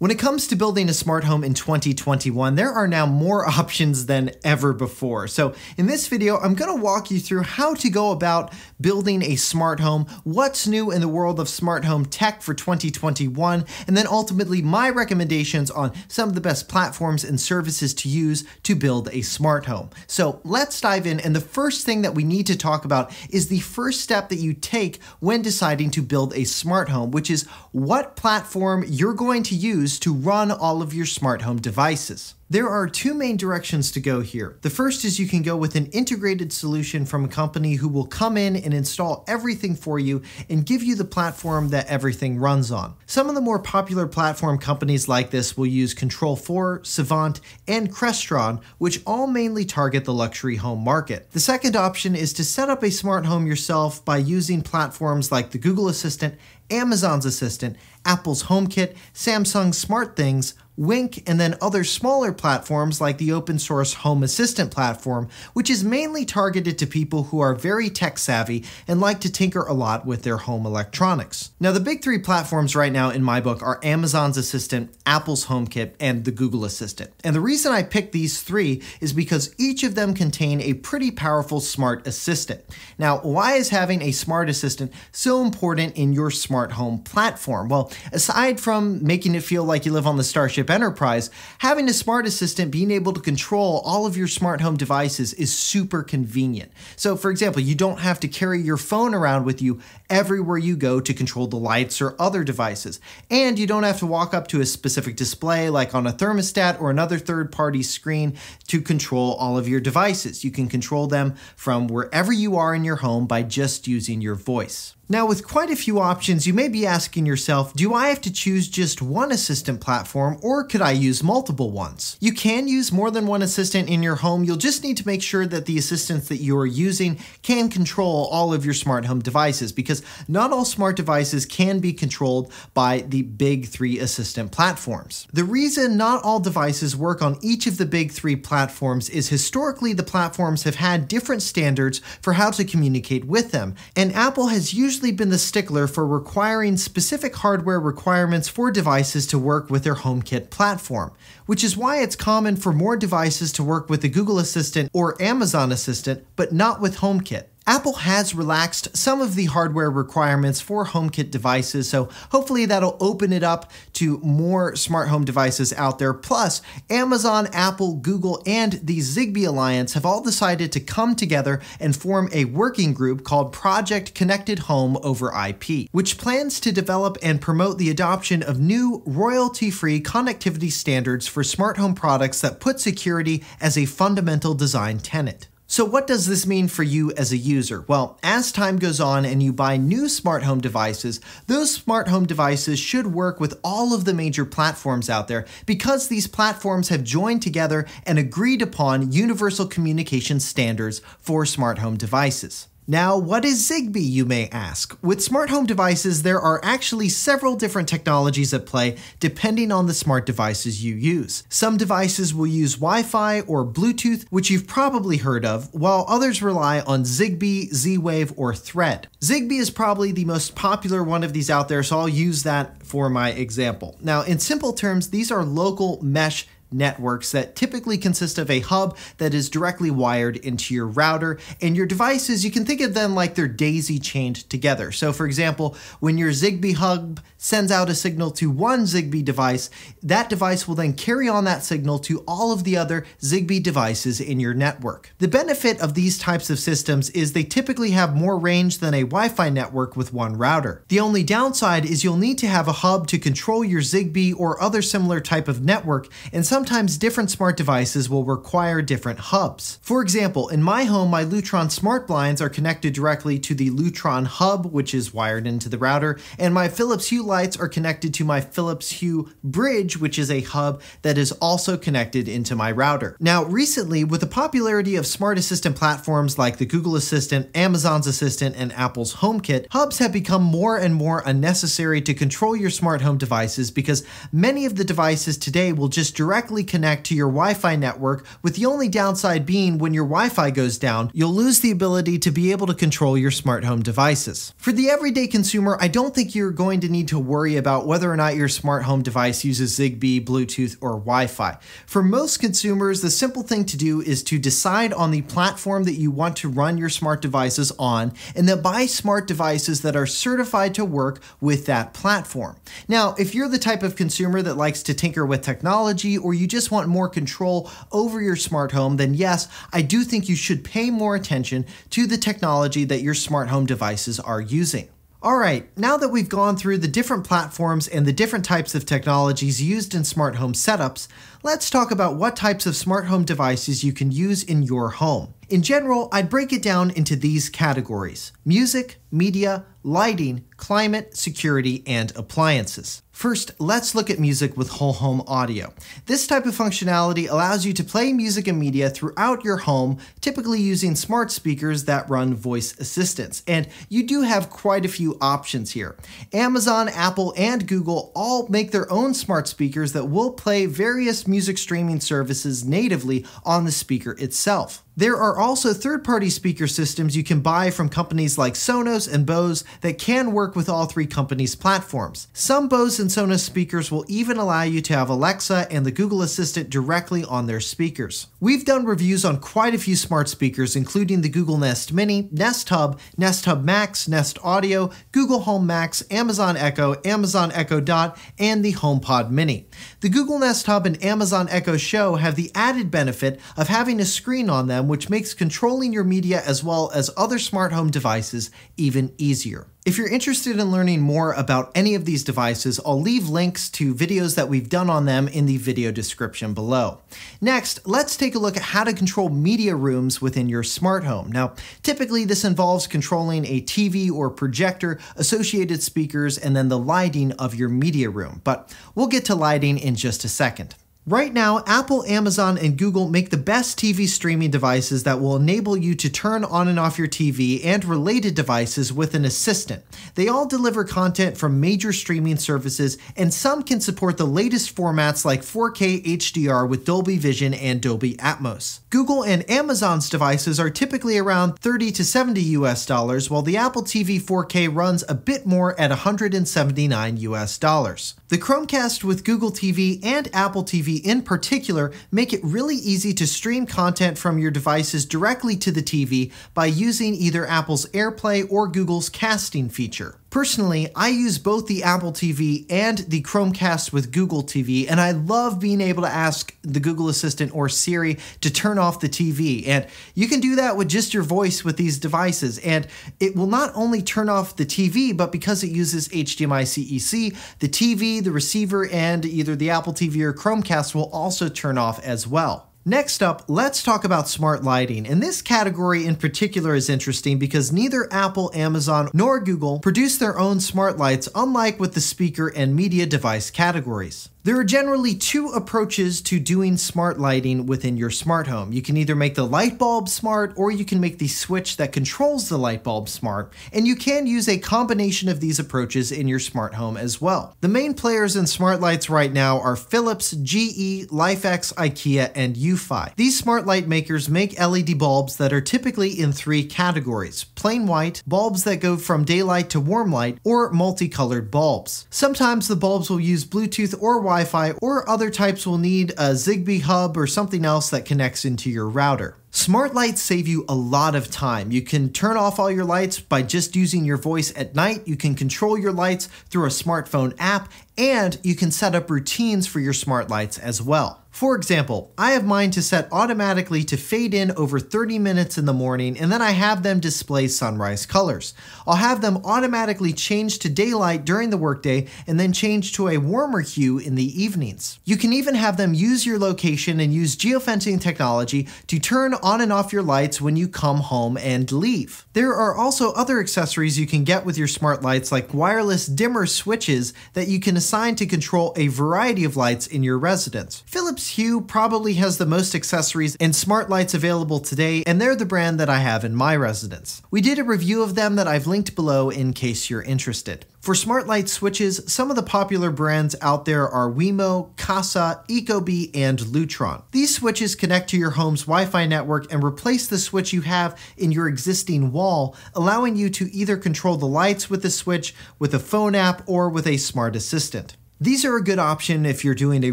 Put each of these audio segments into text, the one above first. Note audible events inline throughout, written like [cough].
When it comes to building a smart home in 2021, there are now more [laughs] options than ever before. So in this video, I'm gonna walk you through how to go about building a smart home, what's new in the world of smart home tech for 2021, and then ultimately my recommendations on some of the best platforms and services to use to build a smart home. So let's dive in, and the first thing that we need to talk about is the first step that you take when deciding to build a smart home, which is what platform you're going to use use to run all of your smart home devices. There are two main directions to go here. The first is you can go with an integrated solution from a company who will come in and install everything for you and give you the platform that everything runs on. Some of the more popular platform companies like this will use Control4, Savant, and Crestron, which all mainly target the luxury home market. The second option is to set up a smart home yourself by using platforms like the Google Assistant, Amazon's Assistant, Apple's HomeKit, Samsung's SmartThings, Wink, and then other smaller platforms like the open source Home Assistant platform, which is mainly targeted to people who are very tech savvy and like to tinker a lot with their home electronics. Now, the big three platforms right now in my book are Amazon's Assistant, Apple's HomeKit, and the Google Assistant. And the reason I picked these three is because each of them contain a pretty powerful smart assistant. Now, why is having a smart assistant so important in your smart home platform? Well, aside from making it feel like you live on the Starship enterprise, having a smart assistant being able to control all of your smart home devices is super convenient. So, for example, you don't have to carry your phone around with you everywhere you go to control the lights or other devices. And you don't have to walk up to a specific display like on a thermostat or another third party screen to control all of your devices. You can control them from wherever you are in your home by just using your voice. Now, with quite a few options, you may be asking yourself, do I have to choose just one assistant platform or or could I use multiple ones? You can use more than one assistant in your home, you'll just need to make sure that the assistants that you are using can control all of your smart home devices because not all smart devices can be controlled by the big three assistant platforms. The reason not all devices work on each of the big three platforms is historically the platforms have had different standards for how to communicate with them, and Apple has usually been the stickler for requiring specific hardware requirements for devices to work with their HomeKit platform, which is why it's common for more devices to work with the Google Assistant or Amazon Assistant, but not with HomeKit. Apple has relaxed some of the hardware requirements for HomeKit devices, so hopefully that'll open it up to more smart home devices out there. Plus, Amazon, Apple, Google, and the Zigbee Alliance have all decided to come together and form a working group called Project Connected Home over IP, which plans to develop and promote the adoption of new royalty-free connectivity standards for smart home products that put security as a fundamental design tenet. So what does this mean for you as a user? Well, as time goes on and you buy new smart home devices, those smart home devices should work with all of the major platforms out there because these platforms have joined together and agreed upon universal communication standards for smart home devices. Now, what is Zigbee, you may ask? With smart home devices, there are actually several different technologies at play depending on the smart devices you use. Some devices will use Wi Fi or Bluetooth, which you've probably heard of, while others rely on Zigbee, Z Wave, or Thread. Zigbee is probably the most popular one of these out there, so I'll use that for my example. Now, in simple terms, these are local mesh networks that typically consist of a hub that is directly wired into your router. And your devices, you can think of them like they're daisy chained together. So for example, when your Zigbee hub sends out a signal to one Zigbee device, that device will then carry on that signal to all of the other Zigbee devices in your network. The benefit of these types of systems is they typically have more range than a Wi-Fi network with one router. The only downside is you'll need to have a hub to control your Zigbee or other similar type of network, and some sometimes different smart devices will require different hubs. For example, in my home, my Lutron smart blinds are connected directly to the Lutron hub, which is wired into the router, and my Philips Hue lights are connected to my Philips Hue bridge, which is a hub that is also connected into my router. Now, recently, with the popularity of smart assistant platforms like the Google Assistant, Amazon's Assistant, and Apple's HomeKit, hubs have become more and more unnecessary to control your smart home devices because many of the devices today will just directly directly connect to your Wi-Fi network with the only downside being when your Wi-Fi goes down, you'll lose the ability to be able to control your smart home devices. For the everyday consumer, I don't think you're going to need to worry about whether or not your smart home device uses Zigbee, Bluetooth, or Wi-Fi. For most consumers, the simple thing to do is to decide on the platform that you want to run your smart devices on and then buy smart devices that are certified to work with that platform. Now, if you're the type of consumer that likes to tinker with technology or you just want more control over your smart home, then yes, I do think you should pay more attention to the technology that your smart home devices are using. All right, now that we've gone through the different platforms and the different types of technologies used in smart home setups, let's talk about what types of smart home devices you can use in your home. In general, I'd break it down into these categories music, media, lighting, climate, security, and appliances. First, let's look at music with whole home audio. This type of functionality allows you to play music and media throughout your home, typically using smart speakers that run voice assistants. And you do have quite a few options here. Amazon, Apple, and Google all make their own smart speakers that will play various music streaming services natively on the speaker itself. There are also third party speaker systems you can buy from companies like Sonos Sonos and Bose that can work with all three companies' platforms. Some Bose and Sonos speakers will even allow you to have Alexa and the Google Assistant directly on their speakers. We've done reviews on quite a few smart speakers, including the Google Nest Mini, Nest Hub, Nest Hub Max, Nest Audio, Google Home Max, Amazon Echo, Amazon Echo Dot, and the HomePod Mini. The Google Nest Hub and Amazon Echo Show have the added benefit of having a screen on them, which makes controlling your media as well as other smart home devices even even easier. If you're interested in learning more about any of these devices, I'll leave links to videos that we've done on them in the video description below. Next, let's take a look at how to control media rooms within your smart home. Now, typically this involves controlling a TV or projector, associated speakers, and then the lighting of your media room, but we'll get to lighting in just a second. Right now, Apple, Amazon, and Google make the best TV streaming devices that will enable you to turn on and off your TV and related devices with an assistant. They all deliver content from major streaming services, and some can support the latest formats like 4K HDR with Dolby Vision and Dolby Atmos. Google and Amazon's devices are typically around 30 to 70 US dollars, while the Apple TV 4K runs a bit more at 179 US dollars. The Chromecast with Google TV and Apple TV in particular make it really easy to stream content from your devices directly to the TV by using either Apple's AirPlay or Google's casting feature. Personally, I use both the Apple TV and the Chromecast with Google TV, and I love being able to ask the Google Assistant or Siri to turn off the TV. And you can do that with just your voice with these devices, and it will not only turn off the TV, but because it uses HDMI CEC, the TV, the receiver, and either the Apple TV or Chromecast will also turn off as well. Next up, let's talk about smart lighting. And this category in particular is interesting because neither Apple, Amazon, nor Google produce their own smart lights, unlike with the speaker and media device categories. There are generally two approaches to doing smart lighting within your smart home. You can either make the light bulb smart or you can make the switch that controls the light bulb smart, and you can use a combination of these approaches in your smart home as well. The main players in smart lights right now are Philips, GE, Lifex, IKEA, and Ufi. These smart light makers make LED bulbs that are typically in three categories, plain white, bulbs that go from daylight to warm light, or multicolored bulbs. Sometimes the bulbs will use Bluetooth or Wi-Fi or other types will need a Zigbee hub or something else that connects into your router. Smart lights save you a lot of time. You can turn off all your lights by just using your voice at night. You can control your lights through a smartphone app and you can set up routines for your smart lights as well. For example, I have mine to set automatically to fade in over 30 minutes in the morning and then I have them display sunrise colors. I'll have them automatically change to daylight during the workday and then change to a warmer hue in the evenings. You can even have them use your location and use geofencing technology to turn on and off your lights when you come home and leave. There are also other accessories you can get with your smart lights like wireless dimmer switches that you can assign to control a variety of lights in your residence. Philips Philips Hue probably has the most accessories and smart lights available today, and they're the brand that I have in my residence. We did a review of them that I've linked below in case you're interested. For smart light switches, some of the popular brands out there are Wemo, Casa, Ecobee, and Lutron. These switches connect to your home's Wi-Fi network and replace the switch you have in your existing wall, allowing you to either control the lights with the switch with a phone app or with a smart assistant. These are a good option if you're doing a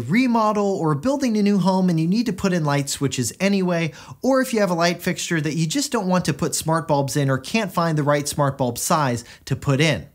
remodel or building a new home and you need to put in light switches anyway, or if you have a light fixture that you just don't want to put smart bulbs in or can't find the right smart bulb size to put in.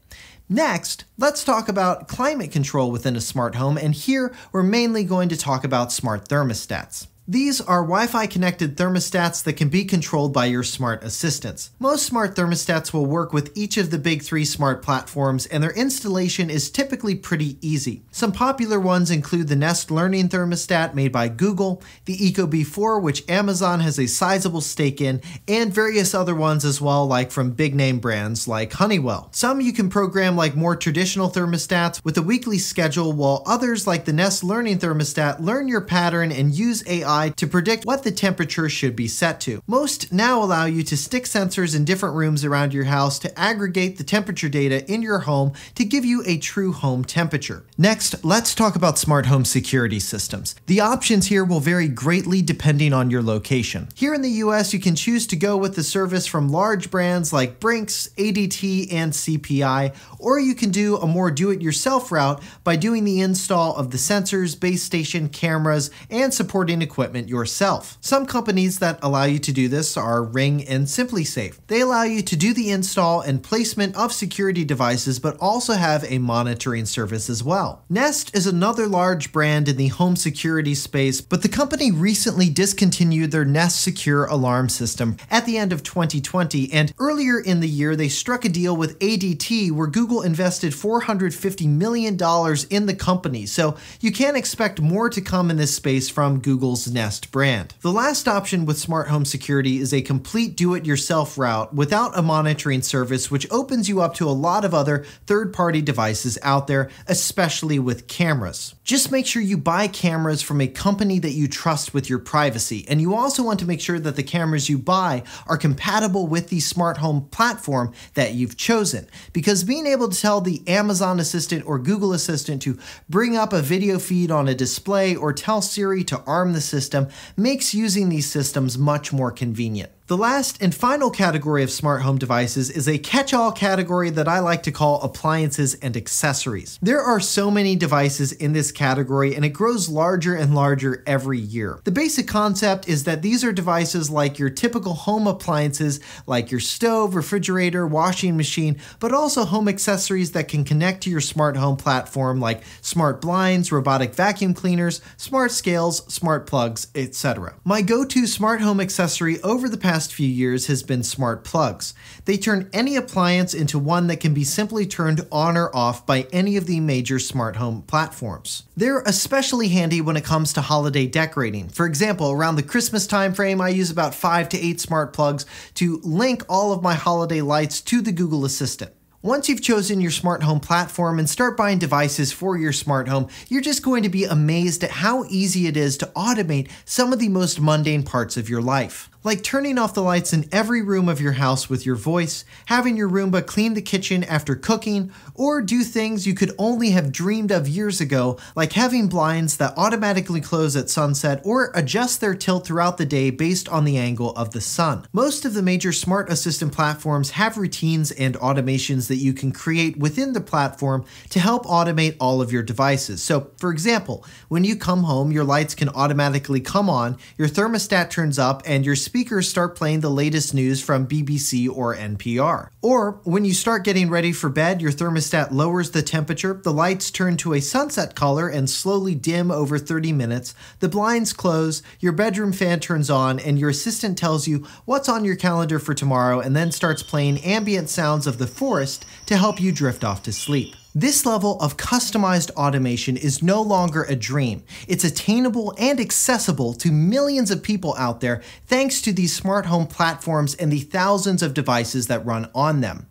Next, let's talk about climate control within a smart home, and here we're mainly going to talk about smart thermostats. These are Wi-Fi connected thermostats that can be controlled by your smart assistants. Most smart thermostats will work with each of the big three smart platforms and their installation is typically pretty easy. Some popular ones include the Nest Learning Thermostat made by Google, the ecobee 4 which Amazon has a sizable stake in, and various other ones as well like from big name brands like Honeywell. Some you can program like more traditional thermostats with a weekly schedule while others like the Nest Learning Thermostat learn your pattern and use AI to predict what the temperature should be set to. Most now allow you to stick sensors in different rooms around your house to aggregate the temperature data in your home to give you a true home temperature. Next, let's talk about smart home security systems. The options here will vary greatly depending on your location. Here in the US, you can choose to go with the service from large brands like Brinks, ADT, and CPI, or you can do a more do-it-yourself route by doing the install of the sensors, base station, cameras, and supporting equipment equipment yourself. Some companies that allow you to do this are Ring and SimpliSafe. They allow you to do the install and placement of security devices, but also have a monitoring service as well. Nest is another large brand in the home security space, but the company recently discontinued their Nest Secure alarm system at the end of 2020, and earlier in the year, they struck a deal with ADT where Google invested $450 million in the company, so you can not expect more to come in this space from Google's Nest brand. The last option with smart home security is a complete do-it-yourself route without a monitoring service, which opens you up to a lot of other third-party devices out there, especially with cameras. Just make sure you buy cameras from a company that you trust with your privacy, and you also want to make sure that the cameras you buy are compatible with the smart home platform that you've chosen, because being able to tell the Amazon Assistant or Google Assistant to bring up a video feed on a display or tell Siri to arm the system system makes using these systems much more convenient. The last and final category of smart home devices is a catch-all category that I like to call appliances and accessories. There are so many devices in this category and it grows larger and larger every year. The basic concept is that these are devices like your typical home appliances like your stove, refrigerator, washing machine, but also home accessories that can connect to your smart home platform like smart blinds, robotic vacuum cleaners, smart scales, smart plugs, etc. My go-to smart home accessory over the past few years has been smart plugs. They turn any appliance into one that can be simply turned on or off by any of the major smart home platforms. They're especially handy when it comes to holiday decorating. For example, around the Christmas timeframe, I use about five to eight smart plugs to link all of my holiday lights to the Google Assistant. Once you've chosen your smart home platform and start buying devices for your smart home, you're just going to be amazed at how easy it is to automate some of the most mundane parts of your life like turning off the lights in every room of your house with your voice, having your Roomba clean the kitchen after cooking, or do things you could only have dreamed of years ago, like having blinds that automatically close at sunset or adjust their tilt throughout the day based on the angle of the sun. Most of the major smart assistant platforms have routines and automations that you can create within the platform to help automate all of your devices. So, for example, when you come home, your lights can automatically come on, your thermostat turns up, and your speakers start playing the latest news from BBC or NPR. Or when you start getting ready for bed, your thermostat lowers the temperature, the lights turn to a sunset color and slowly dim over 30 minutes, the blinds close, your bedroom fan turns on, and your assistant tells you what's on your calendar for tomorrow and then starts playing ambient sounds of the forest to help you drift off to sleep. This level of customized automation is no longer a dream. It's attainable and accessible to millions of people out there thanks to these smart home platforms and the thousands of devices that run on them.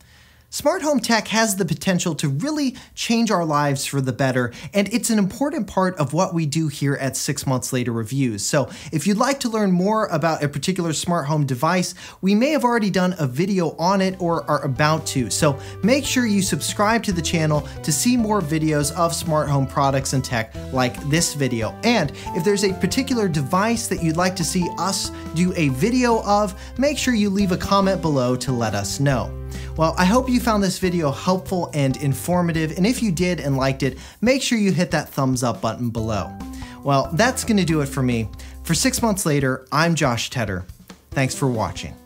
Smart home tech has the potential to really change our lives for the better, and it's an important part of what we do here at Six Months Later Reviews. So, if you'd like to learn more about a particular smart home device, we may have already done a video on it or are about to. So, make sure you subscribe to the channel to see more videos of smart home products and tech like this video. And if there's a particular device that you'd like to see us do a video of, make sure you leave a comment below to let us know. Well, I hope you found this video helpful and informative, and if you did and liked it, make sure you hit that thumbs up button below. Well, that's gonna do it for me. For six months later, I'm Josh Tedder. Thanks for watching.